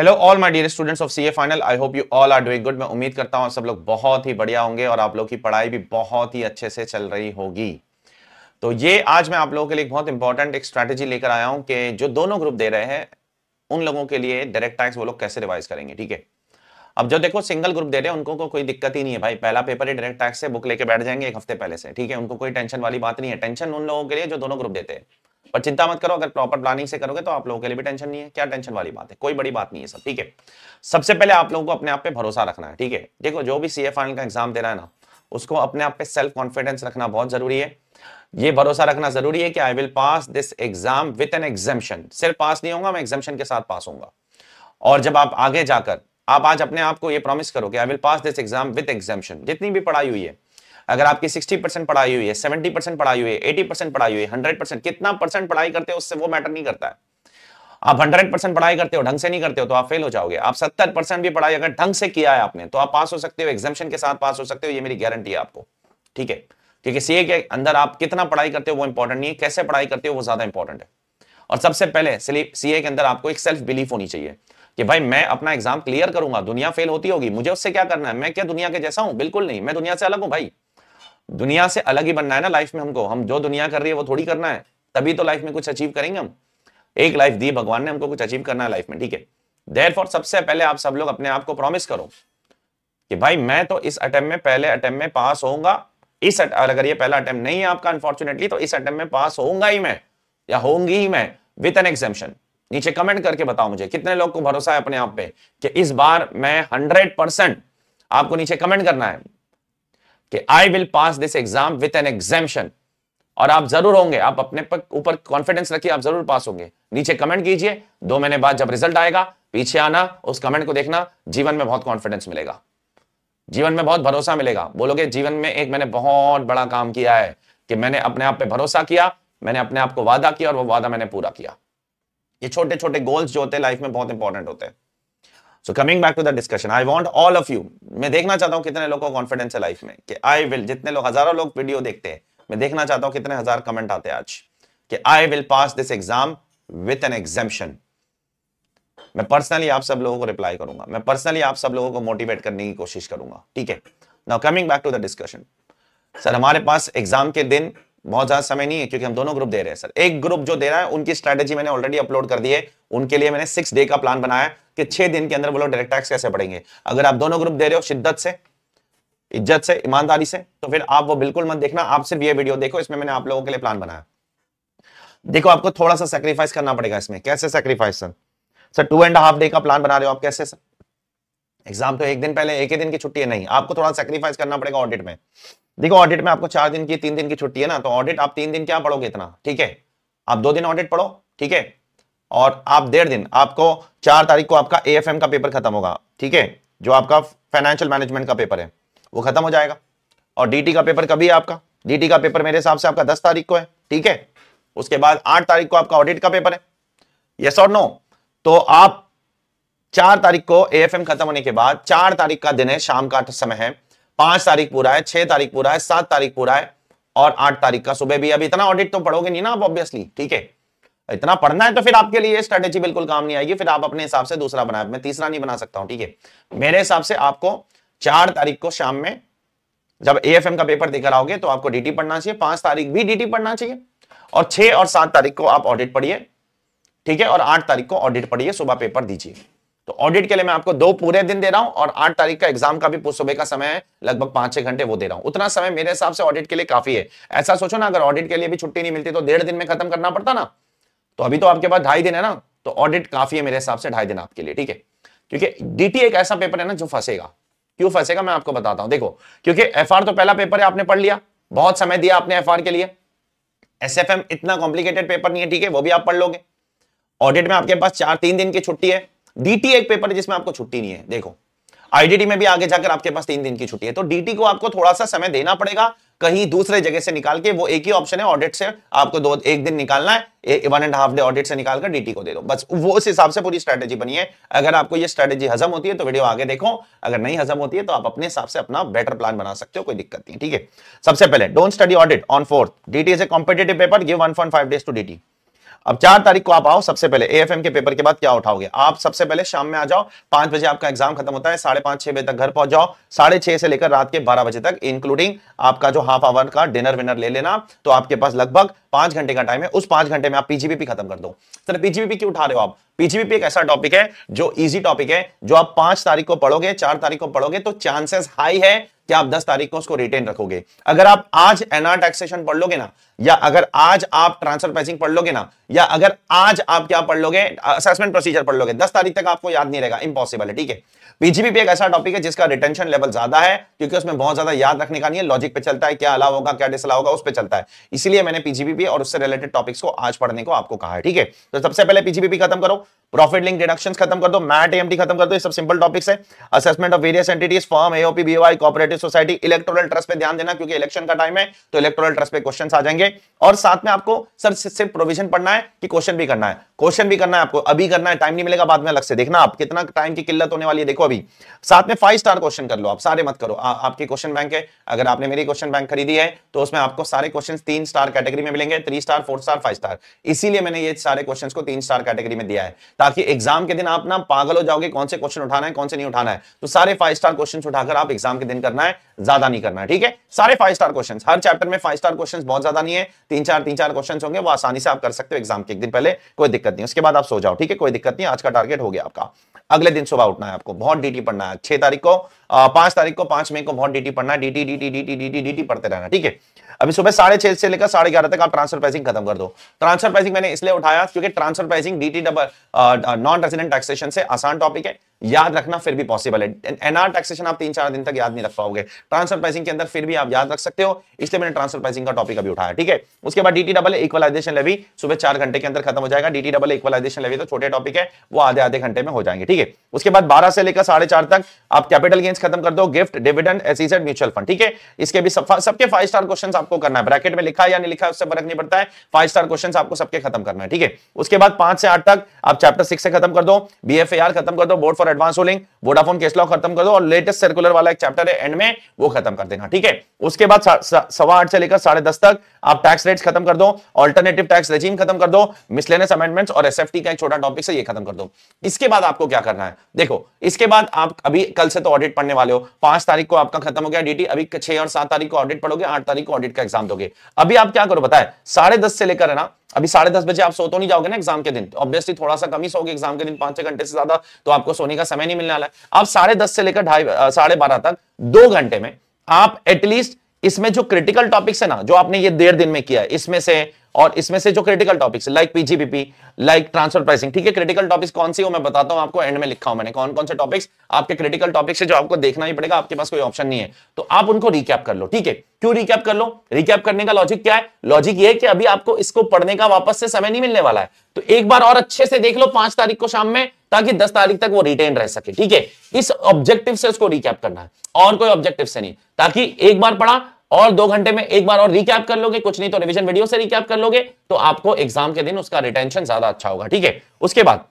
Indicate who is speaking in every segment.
Speaker 1: hello all my dear students of CA final I hope you all are doing good मैं उम्मीद करता हूँ सब लोग बहुत ही बढ़िया होंगे और आप लोग की पढ़ाई भी बहुत ही अच्छे से चल रही होगी तो ये आज मैं आप लोगों के लिए बहुत इंपॉर्टेंट एक स्ट्रेटेजी लेकर आया हूँ कि जो दोनों ग्रुप दे रहे हैं उन लोगों के लिए डायरेक्ट टैक्स वो लोग कैसे रिवाइज करेंगे ठीक है अब जो देखो सिंगल ग्रुप दे रहे हैं उनको को कोई दिक्कत ही नहीं है भाई पहला पेपर ही डायरेक्ट टैक्स से बुक लेके बैठ जाएंगे एक हफ्ते पहले से ठीक है उनको कोई टेंशन वाली बात नहीं है टेंशन उन लोगों के लिए जो दोनों ग्रुप देते हैं पर चिंता मत करो अगर प्रॉपर प्लानिंग से करोगे तो आप लोगों के लिए भी टेंशन नहीं है क्या टेंशन वाली बात है कोई बड़ी बात नहीं है सब ठीक है सबसे पहले आप लोगों को अपने आप पे भरोसा रखना है ठीक है देखो जो भी सीए फाइनल का एग्जाम दे रहा है ना उसको अपने आप पे सेल्फ कॉन्फिडेंस रखना बहुत जरूरी है ये भरोसा रखना जरूरी है कि I will pass this exam with an exemption सिर्फ पास नहीं होगा मैं एग्जामेशन के साथ पास होगा और जब आप आगे जाकर आप आज अपने आप को ये प्रॉमिस करो कि I will pass this exam with exemption जितनी भी पढ़ाई हुई है अगर आपकी 60 परसेंट पढ़ाई हुई है 70 परसेंट पढ़ाई हुई है 80 परसेंट पढ़ाई हुई है 100 परसेंट कितना परसेंट पढ़ाई करते हो उससे वो मैटर नहीं करता है आप 100 परसेंट पढ़ाई करते हो ढंग से नहीं करते हो तो आप फेल हो जाओगे आप 70 परसेंट भी पढ़ाई अगर ढंग से किया है आपने तो आप पास हो सकते हो एग्जामेशन के साथ पास हो सकते हो ये मेरी गारंटी है आपको ठीक है क्योंकि सीए के अंदर आप कितना पढ़ाई करते हो वो इंपॉर्टेंट नहीं है कैसे पढ़ाई करते हो वो ज्यादा इंपॉर्टेंट है और सबसे पहले सीए के अंदर आपको एक सेल्फ बिलीफ होनी चाहिए कि भाई मैं अपना एग्जाम क्लियर करूंगा दुनिया फेल होती होगी मुझे उससे क्या करना है मैं क्या दुनिया के जैसा हूं बिल्कुल नहीं मैं दुनिया से अलग हूं भाई दुनिया से अलग ही बनना है ना लाइफ में हमको हम जो दुनिया कर रही है वो थोड़ी करना है तभी तो लाइफ में कुछ अचीव करेंगे हम एक लाइफ दी भगवान ने हमको कुछ अचीव करना है लाइफ में ठीक है देर फॉर सबसे पहले आप सब लोग अपने आप को प्रॉमिस करो कि भाई मैं तो इस अटेम्प में पहले अटेम्प में पास होऊंगा इस अगर ये पहला अटेम्प नहीं है आपका अनफॉर्चुनेटली तो इस अटेम्प में पास होऊंगा ही मैं या होंगी ही मैं विथ एन एग्जेम्पन नीचे कमेंट करके बताओ मुझे कितने लोग को भरोसा है अपने आप पे कि इस बार मैं हंड्रेड परसेंट आपको नीचे कमेंट करना है कि I will pass this exam with an exemption और आप जरूर होंगे आप अपने ऊपर कॉन्फिडेंस रखिए आप जरूर पास होंगे नीचे कमेंट कीजिए दो महीने बाद जब रिजल्ट आएगा पीछे आना उस कमेंट को देखना जीवन में बहुत कॉन्फिडेंस मिलेगा जीवन में बहुत भरोसा मिलेगा बोलोगे जीवन में एक मैंने बहुत बड़ा काम किया है कि मैंने अपने आप पे भरोसा किया मैंने अपने आप को वादा किया और वो वादा मैंने पूरा किया ये छोटे छोटे गोल्स जो होते हैं लाइफ में बहुत इंपॉर्टेंट होते हैं so coming back to the discussion I want all of you मैं देखना चाहता हूँ कितने लोगों को कॉन्फिडेंस है लाइफ में कि आई विल जितने लोग हजारों लोग वीडियो देखते हैं मैं देखना चाहता हूँ कितने हजार कमेंट आते हैं आज कि I will pass this exam with an exemption मैं पर्सनली आप सब लोगों को रिप्लाई करूंगा मैं पर्सनली आप सब लोगों को मोटिवेट करने की कोशिश करूंगा ठीक है now coming back to the discussion sir हमारे पास एग्जाम के दिन बहुत ज्यादा समय नहीं है क्योंकि हम दोनों ग्रुप दे रहे हैं सर एक ग्रुप जो दे रहा है उनकी स्ट्रैटेजी मैंने ऑलरेडी अपलोड कर दी है उनके लिए मैंने सिक्स डे का प्लान बनाया कि छह दिन के अंदर बोलो डायरेक्ट टैक्स कैसे बढ़ेंगे अगर आप दोनों ग्रुप दे रहे हो शिद्दत से इज्जत से ईमानदारी से तो फिर आप वो बिल्कुल मत देखना आप सिर्फ ये वीडियो देखो इसमें मैंने आप लोगों के लिए प्लान बनाया देखो आपको थोड़ा सा सेक्रीफाइस करना पड़ेगा इसमें कैसे sacrifice sir sir two and half day का प्लान बना रहे हो आप कैसे सर एग्जाम तो एक दिन पहले एक ही दिन की छुट्टी है नहीं आपको थोड़ा सेक्रीफाइस करना पड़ेगा ऑडिट में देखो ऑडिट में आपको चार दिन की तीन दिन की छुट्टी है ना तो ऑडिट आप तीन दिन क्या पढ़ोगे इतना ठीक है आप दो दिन ऑडिट पढ़ो ठीक है और आप डेढ़ दिन आपको चार तारीख को आपका ए का पेपर खत्म होगा ठीक है जो आपका फाइनेंशियल मैनेजमेंट का पेपर है वो खत्म हो जाएगा और डीटी का पेपर कभी आपका डीटी का पेपर मेरे हिसाब से आपका दस तारीख को है ठीक है उसके बाद आठ तारीख को आपका ऑडिट का पेपर है यस और नो तो आप चार तारीख को ए खत्म होने के बाद चार तारीख का दिन है शाम का समय है पांच तारीख पूरा है छह तारीख पूरा है सात तारीख पूरा है और आठ तारीख का सुबह भी अभी इतना ऑडिट तो पढ़ोगे नहीं ना आप ऑब्वियसली ठीक है इतना पढ़ना है तो फिर आपके लिए स्ट्रेटेजी बिल्कुल काम नहीं आएगी फिर आप अपने हिसाब से दूसरा बना मैं तीसरा नहीं बना सकता हूं ठीक है मेरे हिसाब से आपको चार तारीख को शाम में जब ए का पेपर देकर आओगे तो आपको डीटी पढ़ना चाहिए पांच तारीख भी डीटी पढ़ना चाहिए और छह और सात तारीख को आप ऑडिट पढ़िए ठीक है और आठ तारीख को ऑडिट पढ़िए सुबह पेपर दीजिए तो ऑडिट के लिए मैं आपको दो पूरे दिन दे रहा हूं और आठ तारीख का एग्जाम का भी सुबह का समय है लगभग पांच छह घंटे वो दे रहा हूं उतना समय मेरे हिसाब से ऑडिट के लिए काफी है ऐसा सोचो ना अगर ऑडिट के लिए भी छुट्टी नहीं मिलती तो डेढ़ दिन में खत्म करना पड़ता ना तो अभी तो आपके पास ढाई दिन है ना तो ऑडिट काफी है मेरे हिसाब से ढाई दिन आपके लिए ठीक है क्योंकि डीटी एक ऐसा पेपर है ना जो फंसेगा क्यों फंसेगा मैं आपको बताता हूं देखो क्योंकि एफ तो पहला पेपर है आपने पढ़ लिया बहुत समय दिया आपने एफ के लिए एस इतना कॉम्प्लीकेटेड पेपर नहीं है ठीक है वो भी आप पढ़ लोगे ऑडिट में आपके पास चार तीन दिन की छुट्टी है डीटी एक पेपर है जिसमें आपको छुट्टी नहीं है देखो आईडीटी में भी आगे जाकर आपके पास तीन दिन की छुट्टी है तो डीटी को आपको थोड़ा सा समय देना पड़ेगा कहीं दूसरे जगह से निकाल के वो एक ही ऑप्शन है ऑडिट से आपको दो एक दिन निकालना है one and half day audit से निकालकर डीटी को दे दो बस वो उस हिसाब से पूरी स्ट्रेटेजी बनी है अगर आपको ये स्ट्रेटेजी हजम होती है तो वीडियो आगे देखो अगर नहीं हजम होती है तो आप अपने हिसाब से अपना बेटर प्लान बना सकते हो कोई दिक्कत नहीं ठीक है सबसे पहले don't study audit on fourth DT is a competitive paper give one five days to DT अब चार तारीख को आप आओ सबसे पहले ए के पेपर के बाद क्या उठाओगे आप सबसे पहले शाम में आ जाओ पांच बजे आपका एग्जाम खत्म होता है साढ़े पांच छह बजे तक घर पहुंच जाओ साढ़े छह से लेकर रात के बारह बजे तक इंक्लूडिंग आपका जो हाफ आवर का डिनर विनर ले लेना तो आपके पास लगभग पांच घंटे का टाइम है उस पांच घंटे में आप पीजीबीपी खत्म कर दो सर तो पीजीबीपी क्यों उठा रहे हो आप पीजीबीपी एक ऐसा टॉपिक है जो इजी टॉपिक है जो आप पांच तारीख को पढ़ोगे चार तारीख को पढ़ोगे तो चांसेस हाई है कि आप 10 तारीख को उसको रिटेन रखोगे अगर आप आज एनआर टैक्सेशन पढ़ लोगे ना या अगर आज आप ट्रांसफर प्राइसिंग पढ़ लोगे ना या अगर आज आप क्या पढ़ लोगे असेसमेंट प्रोसीजर पढ़ लोगे दस तारीख तक आपको याद नहीं रहेगा इंपॉसिबल है ठीक है पीजीबीपी एक ऐसा टॉपिक है जिसका रिटेंशन लेवल ज्यादा है क्योंकि उसमें बहुत ज्यादा याद रखने का नहीं है लॉजिक पे चलता है क्या अलाव होगा क्या डिसला होगा उस पर चलता है इसलिए मैंने पीजीबीपी और उससे रिलेटेड टॉपिक्स को आज पढ़ने को आपको कहा है ठीक है तो सबसे पहले पीजीबीपी खत्म करो प्रॉफिट लिंक डिडक्शन खत्म कर दो मैट एम खत्म कर दो सब सिंपल टॉपिक्स है assessment of various entities form AOP BOI cooperative society electoral trust पे ध्यान देना क्योंकि इलेक्शन का टाइम है तो इलेक्ट्रोल ट्रस्ट पे क्वेश्चन आ जाएंगे और साथ में आपको सर सिर्फ प्रोविजन पढ़ना है कि क्वेश्चन भी करना है क्वेश्चन भी करना है आपको अभी करना है टाइम नहीं मिलेगा बाद में अलग से देखना आप कितना टाइम की किल्लत होने वाली है देखो अभी साथ में फाइव स्टार क्वेश्चन कर लो आप सारे मत करो आपके क्वेश्चन बैंक है अगर आपने मेरी क्वेश्चन बैंक खरीदी है तो उसमें आपको सारे क्वेश्चन तीन स्टार कैटेगरी में मिलेंगे three star four star five star इसीलिए मैंने ये सारे क्वेश्चन को तीन स्टार कैटेगरी में दिया है ताकि एग्जाम के दिन आप ना पागल हो जाओगे कौन से क्वेश्चन उठाना है कौन से नहीं उठाना है तो सारे फाइव स्टार क्वेश्चन उठाकर आप एग्जाम के दिन करना है ज्यादा नहीं करना ठीक है सारे फाइव स्टार क्वेश्चन हर चैप्टर में फाइव स्टार क्वेश्चन बहुत ज्यादा नहीं है तीन चार तीन चार क्वेश्चन होंगे वो आसानी से आप कर सकते हो एग्जाम के एक दिन पहले कोई दिक्कत नहीं उसके बाद आप सो जाओ ठीक है कोई दिक्कत नहीं आज का टारगेट हो गया आपका अगले दिन सुबह उठना है आपको बहुत डीटी पढ़ना है छह तारीख को पांच तारीख को पांच मई को बहुत डीटी पढ़ना है DT DT DT DT DT पढ़ते रहना ठीक है अभी सुबह साढ़े छह से लेकर साढ़े ग्यारह तक आप ट्रांसफर प्राइसिंग खत्म कर दो ट्रांसफर प्राइसिंग मैंने इसलिए उठाया क्योंकि transfer pricing DT double non resident taxation से आसान टॉपिक है याद रखना फिर भी पॉसिबल है एनआर टैक्सेशन आप तीन चार दिन तक याद नहीं रख पाओगे ट्रांसफर प्राइसिंग के अंदर फिर भी आप याद रख सकते हो इसलिए मैंने ट्रांसफर प्राइसिंग का टॉपिक अभी उठाया ठीक है उसके बाद डीटी डबल इक्वलाइजेशन लेवी सुबह चार घंटे के अंदर खत्म हो जाएगा डीटी डबल इक्वलाइजेशन लेवी तो छोटे टॉपिक है वो आधे आधे घंटे में हो जाएंगे ठीक है उसके बाद बारह से लेकर साढ़े तक आप कैपिटल गेंस खत्म कर दो गिफ्ट डिविडेंड एसीजेड म्यूचुअल फंड ठीक है इसके भी सबके फाइव स्टार क्वेश्चन आपको करना है ब्रैकेट में लिखा या नहीं लिखा उससे फर्क नहीं पड़ता है फाइव स्टार क्वेश्चन आपको सबके खत्म करना है ठीक है उसके बाद पांच से आठ तक आप चैप्टर सिक्स से खत्म कर दो बी खत्म कर दो बोर्ड फॉर और एडवांस हो होलिंग वोडाफोन केस लॉ खत्म कर दो और लेटेस्ट सर्कुलर वाला एक चैप्टर है एंड में वो खत्म कर देना ठीक है उसके बाद सवा आठ से लेकर साढ़े दस तक आप टैक्स रेट्स खत्म कर दो अल्टरनेटिव टैक्स रेजीम खत्म कर दो मिसलेनियस अमेंडमेंट्स और एसएफटी का एक छोटा टॉपिक से ये खत्म कर दो इसके बाद आपको क्या करना है देखो इसके बाद आप अभी कल से तो ऑडिट पढ़ने वाले हो पांच तारीख को आपका खत्म हो गया डीटी अभी छह और सात तारीख को ऑडिट पढ़ोगे आठ तारीख को ऑडिट का एग्जाम दोगे अभी आप क्या करो बताए साढ़े दस से लेकर है ना अभी साढ़े दस बजे आप सो तो नहीं जाओगे ना एग्जाम के दिन तो ऑब्वियसली थोड़ा सा कमी सोगे एग्जाम के दिन पांच छह घंटे से ज्यादा तो आपको सोने का समय नहीं मिलने वाला आप साढ़े दस से लेकर ढाई साढ़े बारह तक दो घंटे में आप एटलीस्ट इसमें जो क्रिटिकल टॉपिक्स है ना जो आपने ये देर दिन में किया है इसमें से और इसमें से जो critical topics like PGBP like transfer pricing ठीक है क्रिटिकल टॉपिक्स कौन सी हो मैं बताता हूं आपको एंड में लिखा हूं मैंने कौन कौन से टॉपिक्स आपके क्रिटिकल टॉपिक्स है जो आपको देखना ही पड़ेगा आपके पास कोई ऑप्शन नहीं है तो आप उनको रिकैप कर लो ठीक है क्यों रिकैप कर लो रिकैप करने का लॉजिक क्या है लॉजिक ये है कि अभी आपको इसको पढ़ने का वापस से समय नहीं मिलने वाला है तो एक बार और अच्छे से देख लो पांच तारीख को शाम में ताकि दस तारीख तक वो रिटेन रह सके ठीक है इस ऑब्जेक्टिव से उसको रिकैप करना है और कोई ऑब्जेक्टिव से नहीं ताकि एक बार पढ़ा और दो घंटे में एक बार और रिकैप कर लोगे कुछ नहीं तो रिविजन वीडियो से रिकैप कर लोगे तो आपको एग्जाम के दिन उसका रिटेंशन ज्यादा अच्छा होगा ठीक है उसके बाद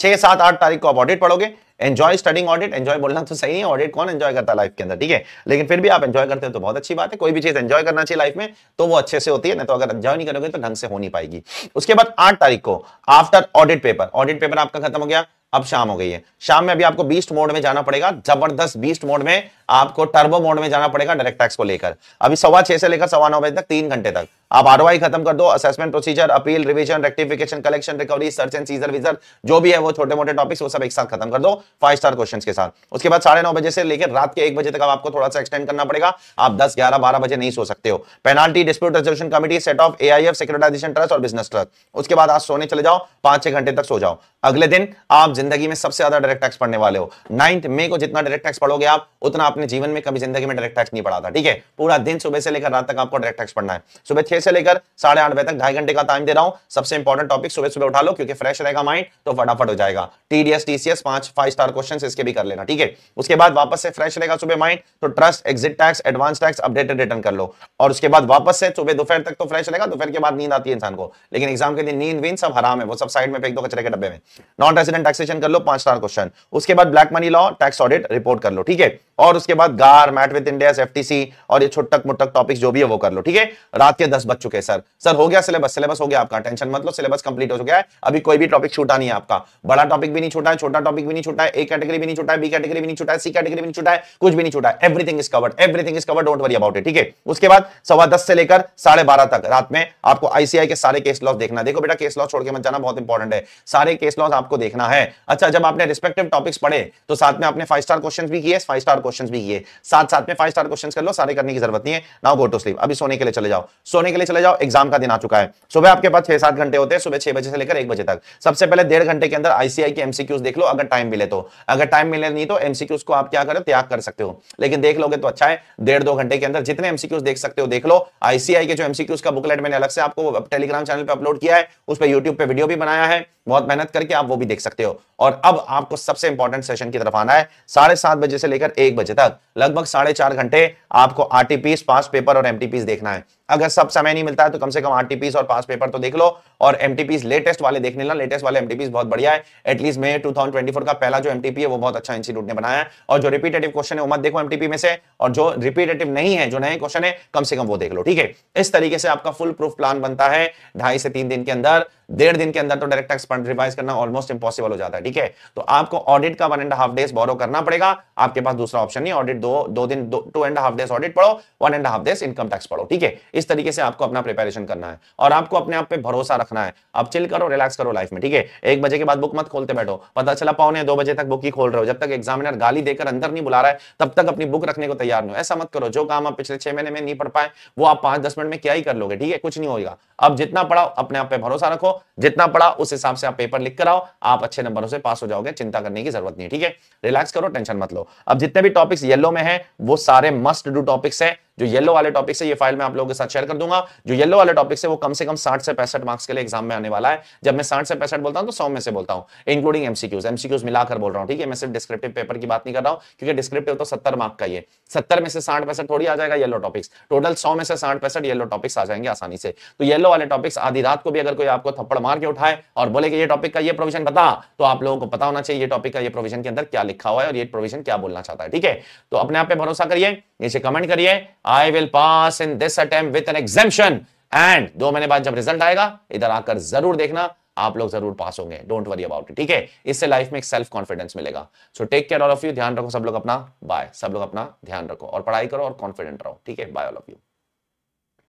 Speaker 1: छह सात आठ तारीख को आप ऑडिट पढ़ोगे एंजॉय स्टडिंग ऑडिट एंजॉय बोलना तो सही है ऑडिट कौन एंजॉय करता है लाइफ के अंदर ठीक है लेकिन फिर भी आप एंजॉय करते हो तो बहुत अच्छी बात है कोई भी चीज एंजॉय करना चाहिए लाइफ में तो वो अच्छे से होती है ना तो अगर एंजॉय नहीं करोगे तो ढंग से हो नहीं पाएगी उसके बाद आठ तारीख को after audit paper audit paper आपका खत्म हो गया अब शाम हो गई है शाम में अभी आपको बीस्ट मोड में जाना पड़ेगा जबरदस्त बीस्ट मोड में आपको टर्बो मोड में जाना पड़ेगा डायरेक्ट टैक्स को लेकर अभी सवा छह से लेकर सवा नौ बजे तक तीन घंटे तक आप आर खत्म कर दो assessment procedure appeal revision rectification collection recovery search and seizure seizure जो भी है वो छोटे मोटे टॉपिक्स वो सब एक साथ खत्म कर दो फाइव स्टार क्वेश्चन के साथ उसके बाद साढ़े नौ बजे से लेकर रात के एक बजे तक आपको थोड़ा सा एक्सटेंड करना पड़ेगा आप दस ग्यारह बारह बजे नहीं सो सकते हो penalty dispute resolution committee set off AIF securitisation trust और बिजनेस ट्रस्ट उसके बाद आप सोने चले जाओ पांच छह घंटे तक सो जाओ अगले दिन आप जिंदगी में सबसे ज्यादा डायरेक्ट टैक्स पढ़ने वाले हो नाइन्थ मे को जितना डायरेक्ट टैक्स पढ़ोगे आप उतना अपने जीवन में कभी जिंदगी में डायरेक्ट टैक्स नहीं पढ़ा था ठीक है पूरा दिन सुबह से लेकर रात तक आपको डायरेक्ट टैक्स पढ़ना है सुबह छह से लेकर साढ़े आठ बजे तक ढाई घंटे का टाइम दे रहा हूं सबसे इंपॉर्टेंट टॉपिक सुबह सुबह उठा लो क्योंकि फ्रेश रहेगा माइंड तो फटाफट हो जाएगा टीडीएस टीसीएस पांच फाइव स्टार क्वेश्चन इसके भी कर लेना ठीक है उसके बाद वापस से फ्रेश रहेगा सुबह माइंड तो trust exit tax advance tax updated return कर लो और उसके बाद वापस से सुबह दोपहर तक तो फ्रेश रहेगा दोपहर के बाद नींद आती है इंसान को लेकिन एग्जाम के दिन नींद वींद सब हराम है वो सब साइड में फेंक दो कचरे के डब्बे में नॉन रेसिडेंट टैक्स कैलकुलेशन कर लो पांच स्टार क्वेश्चन उसके बाद black money law tax audit report कर लो ठीक है और उसके बाद गार मैट विद इंडिया एफटीसी और ये छोटक मोटक टॉपिक्स जो भी है वो कर लो ठीक है रात के दस बज चुके हैं सर सर हो गया सिलेबस सिलेबस हो गया आपका टेंशन मतलब सिलेबस कंप्लीट हो चुका है अभी कोई भी टॉपिक छूटा नहीं है आपका बड़ा टॉपिक भी नहीं छूटा है छोटा टॉपिक भी नहीं छूटा है ए कैटेगरी भी नहीं छूटा है बी कैटेगरी भी नहीं छूटा है सी कैटेगरी भी नहीं छूटा है कुछ भी नहीं छूटा है everything is covered everything is covered don't worry about it ठीक है उसके बाद सवा दस से लेकर साढ़े बारह तक रात में आपको आईसीआई के सारे केस लॉस देखना देखो बेटा केस लॉस छोड़ के मत जाना बहुत इंपॉर्टेंट है सारे केस लॉस आपको देखना है अच्छा जब आपने रिस्पेक्टिव टॉपिक्स पढ़े तो साथ में आपने फाइव स्टार क्वेश्चन भी किए फाइव स्टार क्वेश्चन भी किए साथ साथ में फाइव स्टार क्वेश्चन कर लो सारे करने की जरूरत नहीं है नाउ गो टू स्लीप अभी सोने के लिए चले जाओ सोने के लिए चले जाओ एग्जाम का दिन आ चुका है सुबह आपके पास छह सात घंटे होते हैं सुबह छह बजे से लेकर एक बजे तक सबसे पहले डेढ़ घंटे के अंदर आईसीआई के एमसीक्यूज देख लो अगर टाइम मिले तो अगर टाइम मिले नहीं तो एमसीक्यूज को आप क्या करो त्याग कर सकते हो लेकिन देख लोगे तो अच्छा है डेढ़ दो घंटे के अंदर जितने एमसीक्यूज देख सकते हो देख लो आईसीआई के जो एमसीक्यूज का बुकलेट मैंने अलग से आपको टेलीग्राम चैनल पर अपलोड किया है उस पर यूट्यूब पर वीडियो भी बनाया है बहुत मेहनत करके आप वो भी देख सकते हो और अब आपको सबसे इंपॉर्टेंट सेशन की तरफ आना है साढ़े सात बजे से लेकर एक बजे तक लगभग साढ़े चार घंटे आपको आरटीपीस पास पेपर और एमटीपीस देखना है अगर सब समय नहीं मिलता है तो कम से कम आठ और पास पेपर तो देख लो और एम लेटेस्ट वाले देखने ला लेटेस्ट वाले एम बहुत बढ़िया है एटलीस्ट मैं टू का पहला जो एम है वो बहुत अच्छा इंस्टीट्यूट ने बनाया और जो रिपीटेटिव क्वेश्चन है वो मत देखो एम में से और जो रिपीटेटिव नहीं है जो नए क्वेश्चन है कम से कम वो देख लो ठीक है इस तरीके से आपका फुल प्रूफ प्लान बनता है ढाई से तीन दिन के अंदर डेढ़ दिन के अंदर तो डायरेक्ट टैक्स रिवाइज करना ऑलमोस्ट इंपॉसिबल हो जाता है ठीक है तो आपको ऑडिट का one and half days borrow करना पड़ेगा आपके पास दूसरा ऑप्शन नहीं ऑडिट दो दो दिन दो two and half days audit पढ़ो one and half days income tax पढ़ो ठीक है इस तरीके से आपको अपना प्रिपेरेशन करना है और आपको अपने आप पे भरोसा रखना है अब चिल करो रिलैक्स करो लाइफ में ठीक है एक बजे के बाद बुक मत खोलते बैठो पता चला पौने दो बजे तक बुक ही खोल रहे हो जब तक एग्जामिनर गाली देकर अंदर नहीं बुला रहा है तब तक अपनी बुक रखने को तैयार नहीं हो ऐसा मत करो जो काम आप पिछले छह महीने में नहीं पढ़ पाए वो आप पांच दस मिनट में क्या ही कर लोगे ठीक है कुछ नहीं होगा अब जितना पढ़ाओ अपने आप पर भरोसा रखो जितना पढ़ा उस हिसाब से आप पेपर लिख कर आओ आप अच्छे नंबरों से पास हो जाओगे चिंता करने की जरूरत नहीं ठीक है रिलैक्स करो टेंशन मत लो अब जितने भी टॉपिक्स येलो में है वो सारे मस्ट डू टॉपिक्स है जो येलो वाले टॉपिक से ये फाइल मैं आप लोगों के साथ शेयर कर दूंगा जो येलो वाले टॉपिक से वो कम से कम साठ से पैंसठ मार्क्स के लिए एग्जाम में आने वाला है जब मैं साठ से पैसठ बोलता हूँ तो सौ में से बोलता हूँ इंक्लूडिंग एमसीक्यूज एमसीक्यूज मिलाकर बोल रहा हूँ ठीक है मैं सिर्फ डिस्क्रिप्टिव पेपर की बात नहीं कर रहा हूँ क्योंकि डिस्क्रिप्टिव तो सत्तर मार्क का ही है सत्तर में से साठ पैसठ थोड़ी आ जाएगा येलो टॉपिक्स टोटल सौ में से साठ पैसठ येलो टॉपिक्स आ जाएंगे आसानी से तो येलो वाले टॉपिक्स आधी रात को भी अगर कोई आपको थप्पड़ मार के उठाए और बोले कि ये टॉपिक का ये प्रोविजन बता तो आप लोगों को पता होना चाहिए ये टॉपिक का ये प्रोविजन के अंदर क्या लिखा हुआ है और ये प्रोविजन क्या बोलना चाहता है ठीक है तो अपने आप पे भरोसा करिए नीचे कमेंट करिए I will pass in this attempt with an exemption and दो महीने बाद जब रिजल्ट आएगा इधर आकर जरूर देखना आप लोग जरूर पास होंगे डोंट वरी अबाउट इट ठीक है इससे लाइफ में एक सेल्फ कॉन्फिडेंस मिलेगा so take care all of you ध्यान रखो सब लोग अपना बाय सब लोग अपना ध्यान रखो और पढ़ाई करो और कॉन्फिडेंट रहो ठीक है बाय ऑल ऑफ यू